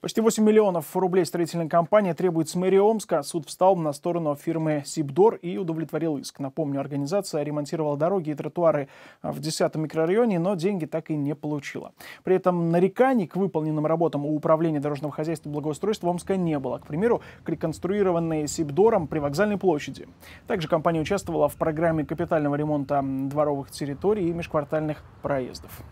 Почти 8 миллионов рублей строительная компания требует с мэрии Омска. Суд встал на сторону фирмы «Сибдор» и удовлетворил иск. Напомню, организация ремонтировала дороги и тротуары э, в 10 микрорайоне, но деньги так и не получила. При этом нареканий к выполненным работам у Управления дорожного хозяйства и благоустройства Омска не было. К примеру, к реконструированной «Сибдором» при вокзальной площади. Также компания участвовала в программе капитального ремонта дворовых территорий и межквартальных проездов.